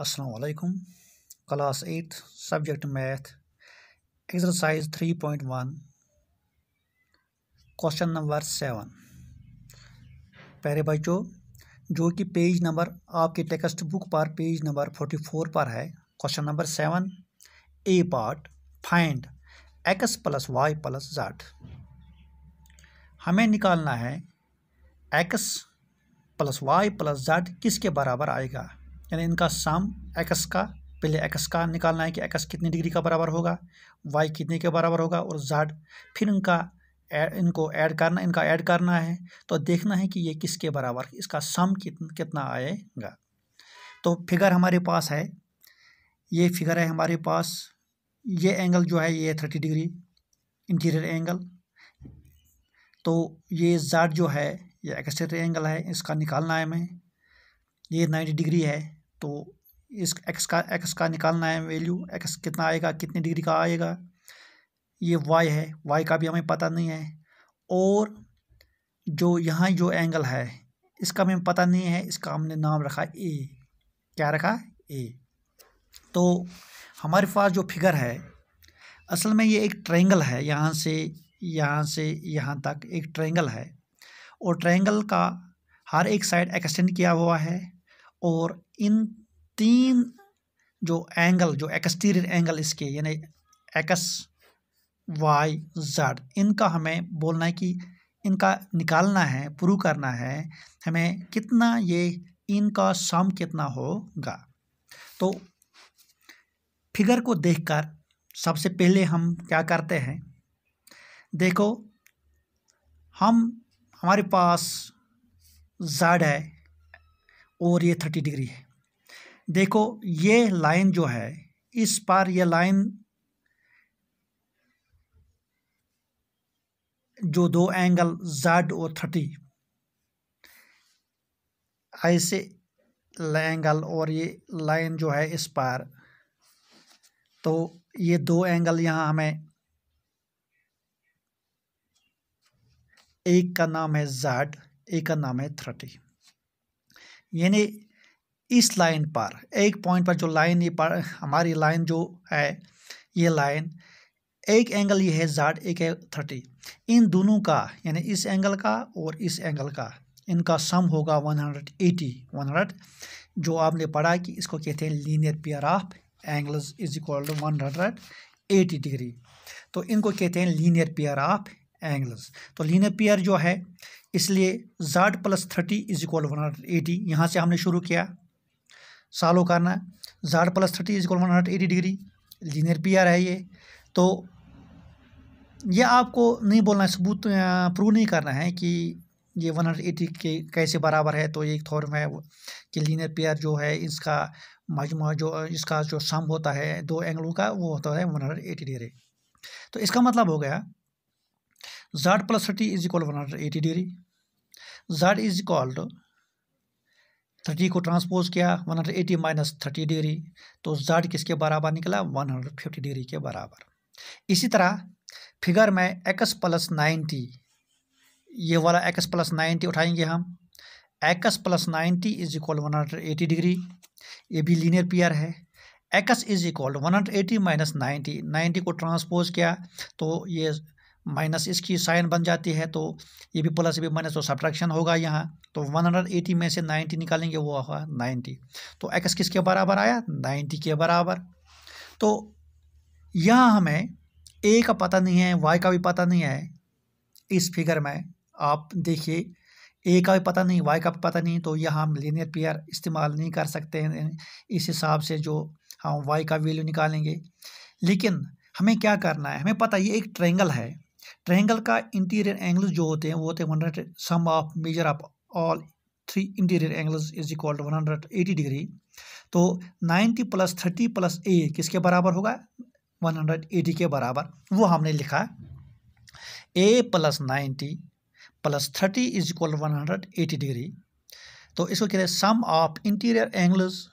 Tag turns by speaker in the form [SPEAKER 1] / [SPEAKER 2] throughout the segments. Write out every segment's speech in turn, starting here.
[SPEAKER 1] असलकुम class eighth subject math exercise three point one question number seven पहले बच्चों जो कि पेज नंबर आपके टेक्स्ट बुक पर पेज नंबर फोर्टी फोर पर है question number seven A part find x plus Y plus Z हमें निकालना है X plus Y plus Z किसके बराबर आएगा यानी इनका साम एक्स का पहले एक्स का निकालना है कि एक्स कितनी डिग्री का बराबर होगा वाई कितने के बराबर होगा और जाड फिर इनका एड इनको ऐड करना इनका ऐड करना है तो देखना है कि ये किसके बराबर इसका सम कितन, कितना आएगा तो फिगर हमारे पास है ये फिगर है हमारे पास ये एंगल जो है ये थर्टी डिग्री इंटीरियर एंगल तो ये जाड जो है ये एक्सटीरियर एंगल है इसका निकालना है हमें ये नाइन्टी डिग्री है तो इस एक्स का एक्स का निकालना है वैल्यू एक्स कितना आएगा कितनी डिग्री का आएगा ये वाई है वाई का भी हमें पता नहीं है और जो यहाँ जो एंगल है इसका हमें पता नहीं है इसका हमने नाम रखा ए क्या रखा ए तो हमारे पास जो फिगर है असल में ये एक ट्रायंगल है यहाँ से यहाँ से यहाँ तक एक ट्रायंगल है और ट्रायंगल का हर एक साइड एक्सटेंड किया हुआ है और इन तीन जो एंगल जो एक्सटीरियर एंगल इसके यानी एक्स वाई जेड इनका हमें बोलना है कि इनका निकालना है प्रूव करना है हमें कितना ये इनका सम कितना होगा तो फिगर को देखकर सबसे पहले हम क्या करते हैं देखो हम हमारे पास जेड है और ये थर्टी डिग्री है देखो ये लाइन जो है इस पार ये लाइन जो दो एंगल जेड और थर्टी ऐसे एंगल और ये लाइन जो है इस पार तो ये दो एंगल यहाँ हमें एक का नाम है जेड एक का नाम है थर्टी यानी इस लाइन पर एक पॉइंट पर जो लाइन ये पर हमारी लाइन जो है ये लाइन एक एंगल ये है जाड एक है थर्टी इन दोनों का यानी इस एंगल का और इस एंगल का इनका सम होगा 180 100 जो आपने पढ़ा कि इसको कहते हैं linear pair of angles is equal to one degree तो इनको कहते हैं लीनियर पेयर ऑफ एंगल्स तो लीनियर पेयर जो है इसलिए Z plus thirty is equal one hundred eighty यहाँ से हमने शुरू किया सालों करना Z plus thirty is equal one hundred eighty degree linear pair है ये तो ये आपको नहीं बोलना है सबूत प्रूव नहीं करना है कि ये वन हंड्रेड एटी के कैसे बराबर है तो ये एक थॉर्म है कि लीनियर पेयर जो है इसका मजमु जो इसका जो सम होता है दो एंगलों का वो होता है वन हंड्रेड एटी डिग्री तो इसका मतलब हो गया Z plus thirty is equal one hundred eighty degree is is to 30 thirty को ट्रांसपोज किया one hundred eighty minus thirty degree तो जाड किसके बराबर निकला वन हंड्रेड फिफ्टी डिग्री के बराबर इसी तरह फिगर में एक्स प्लस नाइन्टी ये वाला एक्स प्लस नाइन्टी उठाएंगे हम X plus ninety is equal one hundred eighty degree ये भी लीनियर पेयर है X is equal one hundred eighty minus ninety ninety को ट्रांसपोज किया तो ये माइनस इसकी साइन बन जाती है तो ये भी प्लस ये भी माइनस तो सब्ट्रैक्शन होगा यहाँ तो 180 में से 90 निकालेंगे वो हुआ 90 तो एक्स किसके बराबर आया 90 के बराबर तो यहाँ हमें ए का पता नहीं है वाई का भी पता नहीं है इस फिगर में आप देखिए ए का भी पता नहीं वाई का भी पता नहीं तो यह हम लीनियर पेयर इस्तेमाल नहीं कर सकते हैं इस हिसाब से जो हम वाई का वैल्यू निकालेंगे लेकिन हमें क्या करना है हमें पता ये एक ट्रेंगल है ट्रायंगल का इंटीरियर एंगल्स जो होते हैं वो होते हैं one sum of measure of all three interior angles is equal to one hundred eighty degree तो ninety plus thirty plus A किसके बराबर होगा वन हंड्रेड एटी के बराबर वो हमने लिखा A plus ninety plus thirty is equal one hundred eighty degree तो इसको कह रहे हैं sum of interior angles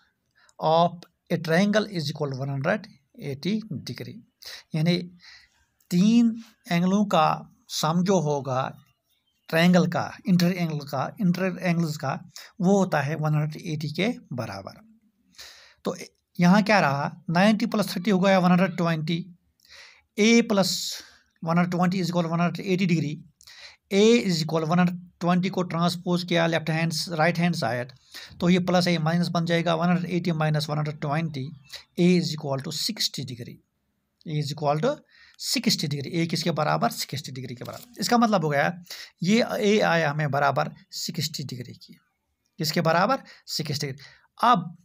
[SPEAKER 1] of a triangle is equal one hundred eighty degree यानी तीन एंगलों का सम जो होगा ट्रायंगल का इंटर एंगल का इंटर एंगल्स का वो होता है 180 के बराबर तो यहाँ क्या रहा 90 प्लस थर्टी हो गया 120 a plus one hundred twenty is equal one hundred eighty degree a is equal one hundred twenty को ट्रांसपोज किया left hand right hand side तो ये प्लस है माइनस बन जाएगा one hundred eighty minus one hundred twenty a is equal to sixty degree a is equal to sixty degree a किसके बराबर sixty degree के बराबर इसका मतलब हो गया ये ए आया हमें बराबर सिक्सटी डिग्री की किसके बराबर सिक्सटी डिग्री अब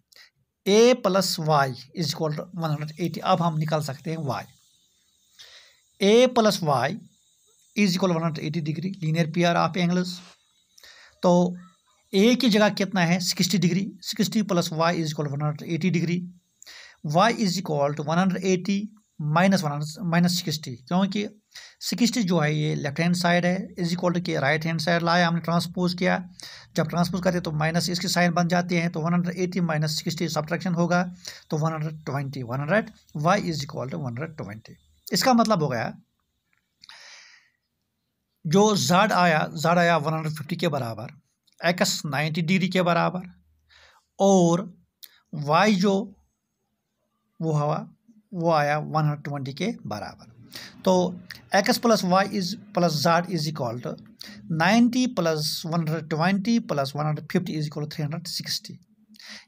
[SPEAKER 1] a plus y is equal to one hundred eighty अब हम निकाल सकते हैं y a plus y is equal one hundred eighty degree linear pair of angles तो ए की जगह कितना है sixty degree sixty plus y is equal one hundred eighty degree y is equal to one hundred eighty minus one minus sixty क्योंकि sixty जो है ये left hand side है इज इक्वल टू के राइट हैंड साइड लाया हमने transpose किया जब ट्रांसपोज करते तो माइनस इसके साइन बन जाते हैं तो one hundred eighty minus sixty subtraction होगा तो one hundred twenty one hundred y is equal to one hundred twenty इसका मतलब हो गया जो जाड आया जाड आया वन हंड्रेड फिफ्टी के बराबर एक्स नाइन्टी डिग्री के बराबर और वाई जो वो हवा वो आया वन हंड्रेड ट्वेंटी के बराबर तो x plus y is plus z is equal to ninety plus one hundred twenty plus one hundred fifty is equal three hundred sixty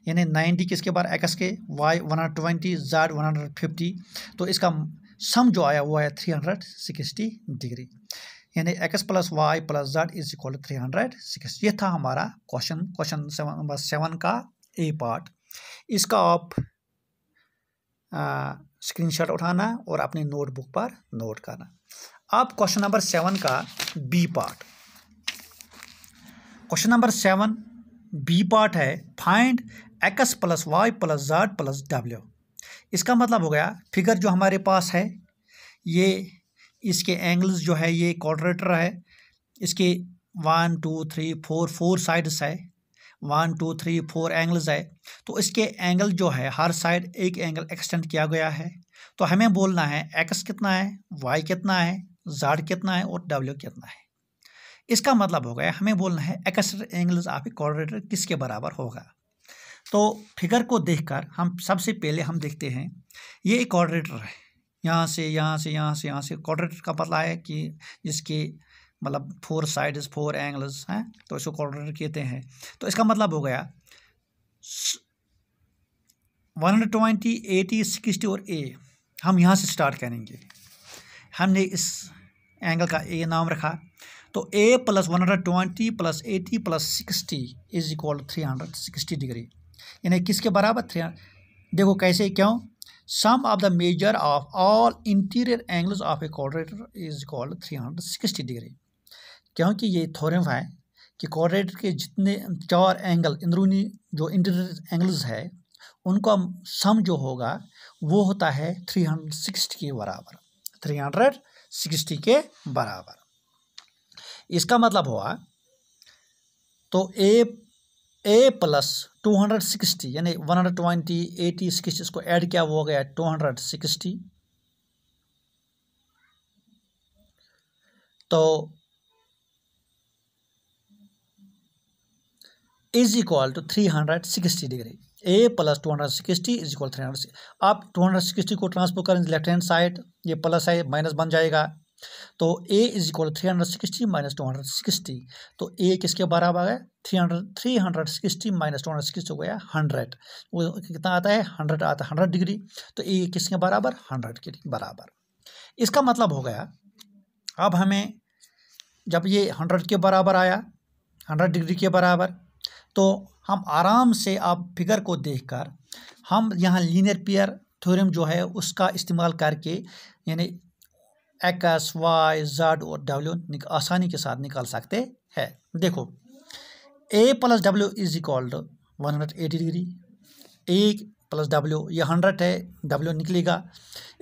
[SPEAKER 1] यानी नाइन्टी किसके बार एक्स के y one hundred twenty z one hundred fifty तो इसका sum जो आया वो आया थ्री हंड्रेड सिक्सटी डिग्री यानी x plus Y plus z is equal to three hundred six ये था हमारा क्वेश्चन क्वेश्चन नंबर सेवन का ए पार्ट इसका आप स्क्रीनशॉट उठाना और अपने नोटबुक पर नोट करना अब क्वेश्चन नंबर सेवन का B part question number seven B part है find x plus Y plus z plus डब्ल्यू इसका मतलब हो गया फिगर जो हमारे पास है ये इसके एंगल्स जो है ये क्वाड्रेटर है इसके one two three four four sides है one two three four angles है तो इसके एंगल जो है हर साइड एक एंगल एक्सटेंड किया गया है तो हमें बोलना है एक्स कितना है वाई कितना है जाड कितना है और डब्ल्यू कितना है इसका मतलब हो गया हमें बोलना है extend angles of a quadrilateral किसके बराबर होगा तो फिगर को देखकर हम सबसे पहले हम देखते हैं ये एक कोऑर्डिनेटर है यहाँ से यहाँ से यहाँ से यहाँ से कोऑर्डिनेटर का पता है कि जिसके मतलब फोर साइड्स फोर एंगल्स हैं तो इसको क्वाड्रेटर कहते हैं तो इसका मतलब हो गया one hundred twenty eighty sixty और ए हम यहाँ से स्टार्ट करेंगे हमने इस एंगल का ए नाम रखा तो a plus one hundred twenty plus eighty plus sixty is equal three hundred sixty degree यानी किसके बराबर थ्री देखो कैसे क्यों sum of the measure of all interior angles of a of is called three hundred sixty degree क्योंकि ये theorem है कि कॉर्डिनेटर के जितने चार एंगल अंदरूनी जो इंटरनल एंगल्स है उनका सम जो होगा वो होता है थ्री हंड्रेड सिक्सटी के बराबर थ्री हंड्रेड सिक्सटी के बराबर इसका मतलब हुआ तो a a plus two hundred sixty यानी one hundred twenty eighty sixty इसको ऐड किया वो हो गया टू हंड्रेड सिक्सटी तो is equal to three hundred sixty degree A plus two hundred sixty is equal three hundred आप two hundred sixty को transfer करें लेफ्ट हैंड साइड ये प्लस है माइनस बन जाएगा तो a is equal three hundred sixty minus two hundred sixty तो ए किसके बराबर है three hundred three hundred sixty minus two hundred sixty हो गया हंड्रेड वो कितना आता है हंड्रेड आता है हंड्रेड डिग्री तो ए किसके बराबर हंड्रेड के बराबर इसका मतलब हो गया अब हमें जब ये हंड्रेड के बराबर आया हंड्रेड डिग्री के बराबर तो हम आराम से आप फिगर को देखकर हम यहाँ लीनियर पेयर थ्योरम जो है उसका इस्तेमाल करके यानी एक्स वाई जेड और डब्ल्यू आसानी के साथ निकाल सकते हैं देखो A plus W is equalled one hundred eighty degree A plus W ये हंड्रेड है डब्ल्यू निकलेगा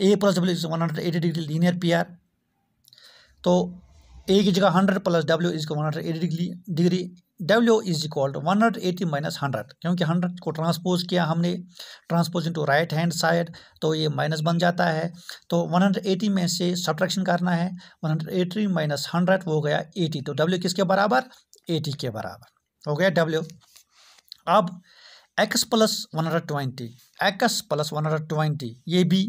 [SPEAKER 1] A plus W is one hundred eighty degree linear pair तो ए की जगह hundred plus W is one hundred eighty degree degree W is equal to one hundred eighty minus hundred क्योंकि hundred को transpose किया हमने transpose into right hand side तो ये minus बन जाता है तो वन हंड्रेड एटी में से सब्ट्रैक्शन करना है one hundred eighty minus hundred हो गया एटी तो डब्ल्यू किसके बराबर एटी के बराबर हो गया डब्ल्यू अब x plus one hundred twenty x plus one hundred twenty ये भी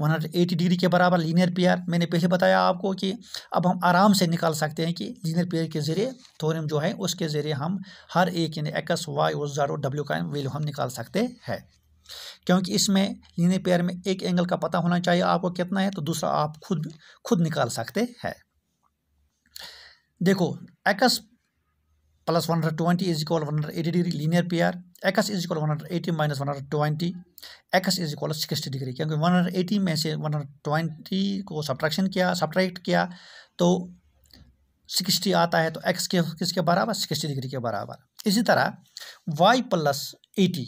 [SPEAKER 1] वन हंड्रेड एटी डिग्री के बराबर लीनियर पेयर मैंने पहले बताया आपको कि अब हम आराम से निकाल सकते हैं कि लीनियर पेयर के ज़रिए थोरम जो है उसके ज़रिए हम हर एक यानी एक्स वाई और जारो और डब्ल्यू का वैल्यू हम निकाल सकते हैं क्योंकि इसमें लीनियर पेयर में एक एंगल का पता होना चाहिए आपको कितना है तो दूसरा आप खुद खुद निकाल सकते हैं देखो x plus one hundred twenty is equal one hundred eighty degree linear pair x is equal one hundred eighty minus one hundred twenty x is equal sixty degree क्योंकि वन हंड्रेड एटी में से one hundred twenty को subtraction किया subtract किया तो sixty आता है तो एक्स के किसके बराबर सिक्सटी डिग्री के बराबर इसी तरह y plus eighty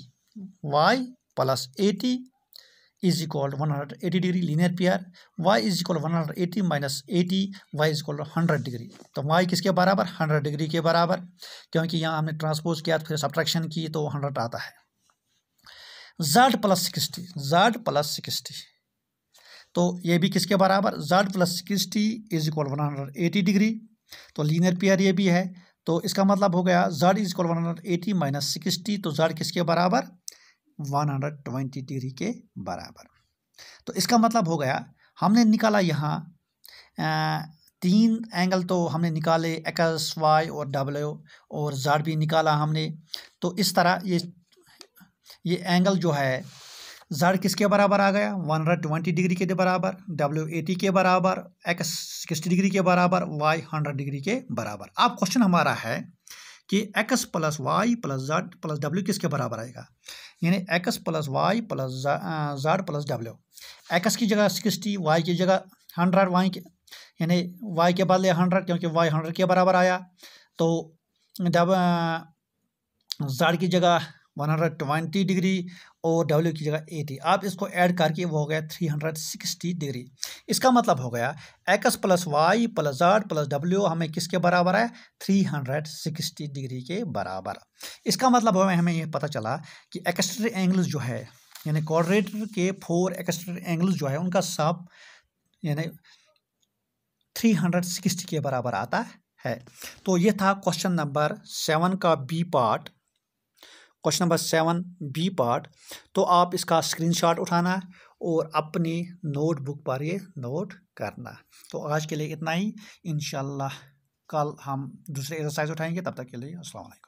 [SPEAKER 1] y plus eighty is equal to 180 degree linear y y equal one hundred eighty minus eighty y is equal hundred degree तो y किसके बराबर हंड्रेड डिग्री के बराबर क्योंकि यहाँ हमने ट्रांसपोज किया फिर सब्ट्रैक्शन की तो हंड्रेड आता है z plus sixty z plus sixty तो ये भी किसके बराबर z plus sixty is equal one hundred eighty degree तो लीनियर पेयर ये भी है तो इसका मतलब हो गया z is equal one hundred eighty minus sixty तो जाड किसके बराबर 120 डिग्री के बराबर तो इसका मतलब हो गया हमने निकाला यहाँ तीन एंगल तो हमने निकाले एक्स वाई और डब्ल्यू और जड़ भी निकाला हमने तो इस तरह ये ये एंगल जो है जड़ किसके बराबर आ गया वन हंड्रेड ट्वेंटी डिग्री के बराबर डब्ल्यू एटी के बराबर एक्स सिक्सटी डिग्री के बराबर वाई हंड्रेड डिग्री के बराबर अब क्वेश्चन हमारा है कि x plus Y plus z plus डब्ल्यू किसके बराबर आएगा यानी x plus Y plus z plus डब्ल्यू एक्स की जगह सिक्सटी वाई की जगह हंड्रेड वाई के यानी वाई के बदले हंड्रेड क्योंकि वाई हंड्रेड के बराबर आया तो जब जड की जगह वन हंड्रेड ट्वेंटी डिग्री और डब्ल्यू की जगह एटी आप इसको ऐड करके वो हो गया थ्री हंड्रेड सिक्सटी डिग्री इसका मतलब हो गया x plus Y plus z plus डब्ल्यू हमें किसके बराबर है थ्री हंड्रेड सिक्सटी डिग्री के बराबर इसका मतलब हमें हमें ये पता चला कि एक्स्ट्री एंगल्स जो है यानी कॉर्डिनेटर के फोर एक्स्ट्री एंगल्स जो है उनका सब यानी थ्री हंड्रेड सिक्सटी के बराबर आता है तो ये था क्वेश्चन नंबर सेवन का B part question number seven B part तो आप इसका स्क्रीनशॉट उठाना और अपनी नोटबुक पर ये नोट करना तो आज के लिए इतना ही इन कल हम दूसरे एक्सरसाइज उठाएंगे तब तक के लिए असल